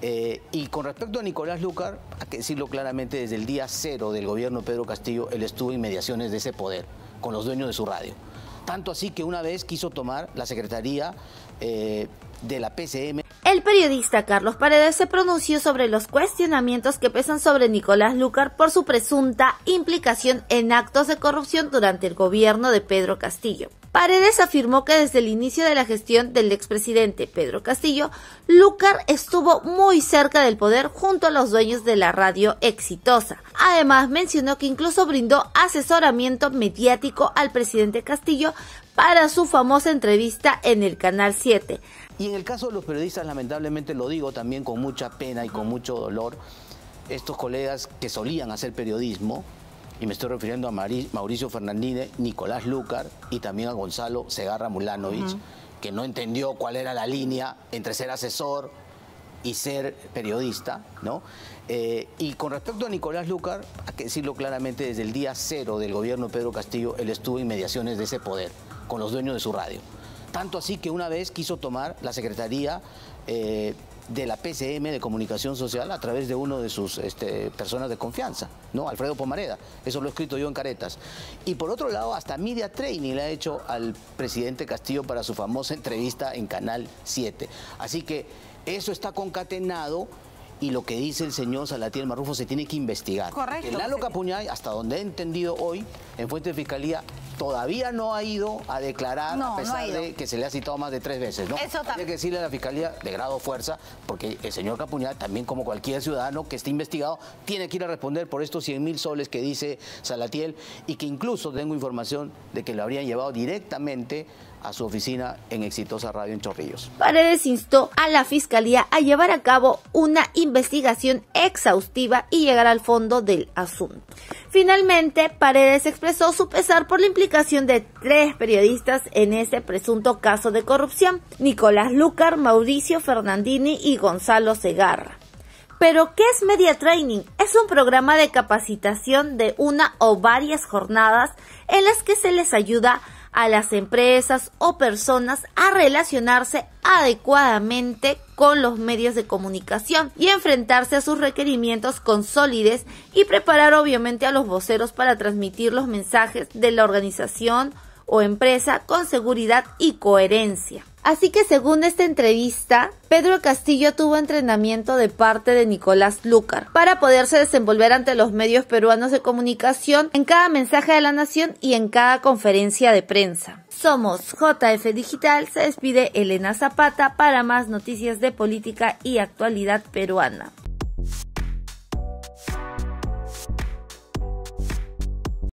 Eh, y con respecto a Nicolás Lucar, hay que decirlo claramente, desde el día cero del gobierno de Pedro Castillo, él estuvo en mediaciones de ese poder con los dueños de su radio. Tanto así que una vez quiso tomar la secretaría eh, de la PCM. El periodista Carlos Paredes se pronunció sobre los cuestionamientos que pesan sobre Nicolás Lucar por su presunta implicación en actos de corrupción durante el gobierno de Pedro Castillo. Paredes afirmó que desde el inicio de la gestión del expresidente Pedro Castillo, Lucar estuvo muy cerca del poder junto a los dueños de la radio exitosa. Además, mencionó que incluso brindó asesoramiento mediático al presidente Castillo para su famosa entrevista en el Canal 7. Y en el caso de los periodistas, lamentablemente lo digo también con mucha pena y con mucho dolor, estos colegas que solían hacer periodismo, y me estoy refiriendo a Mauricio Fernández, Nicolás Lúcar y también a Gonzalo Segarra Mulanovich, que no entendió cuál era la línea entre ser asesor y ser periodista, ¿no? Eh, y con respecto a Nicolás Lúcar, hay que decirlo claramente, desde el día cero del gobierno de Pedro Castillo, él estuvo en mediaciones de ese poder, con los dueños de su radio. Tanto así que una vez quiso tomar la Secretaría eh, de la PCM de Comunicación Social a través de uno de sus este, personas de confianza, ¿no? Alfredo Pomareda. Eso lo he escrito yo en Caretas. Y por otro lado, hasta Media Training le ha hecho al presidente Castillo para su famosa entrevista en Canal 7. Así que eso está concatenado y lo que dice el señor Salatiel Marrufo se tiene que investigar. Correcto. Lalo Capuñay, hasta donde he entendido hoy, en fuente de fiscalía, todavía no ha ido a declarar a pesar de que se le ha citado más de tres veces, Eso Hay que decirle a la Fiscalía de grado fuerza, porque el señor Capuñal, también como cualquier ciudadano que esté investigado, tiene que ir a responder por estos 100 mil soles que dice Salatiel y que incluso tengo información de que lo habrían llevado directamente a su oficina en Exitosa Radio en Chorrillos. Paredes instó a la Fiscalía a llevar a cabo una investigación exhaustiva y llegar al fondo del asunto. Finalmente, Paredes expresó su pesar por la implicación de tres periodistas en ese presunto caso de corrupción, Nicolás Lucar, Mauricio Fernandini y Gonzalo Segarra. Pero, ¿qué es Media Training? Es un programa de capacitación de una o varias jornadas en las que se les ayuda a a las empresas o personas a relacionarse adecuadamente con los medios de comunicación y enfrentarse a sus requerimientos con solidez y preparar obviamente a los voceros para transmitir los mensajes de la organización o empresa con seguridad y coherencia. Así que según esta entrevista, Pedro Castillo tuvo entrenamiento de parte de Nicolás Lucar para poderse desenvolver ante los medios peruanos de comunicación en cada mensaje de la nación y en cada conferencia de prensa. Somos JF Digital, se despide Elena Zapata para más noticias de política y actualidad peruana.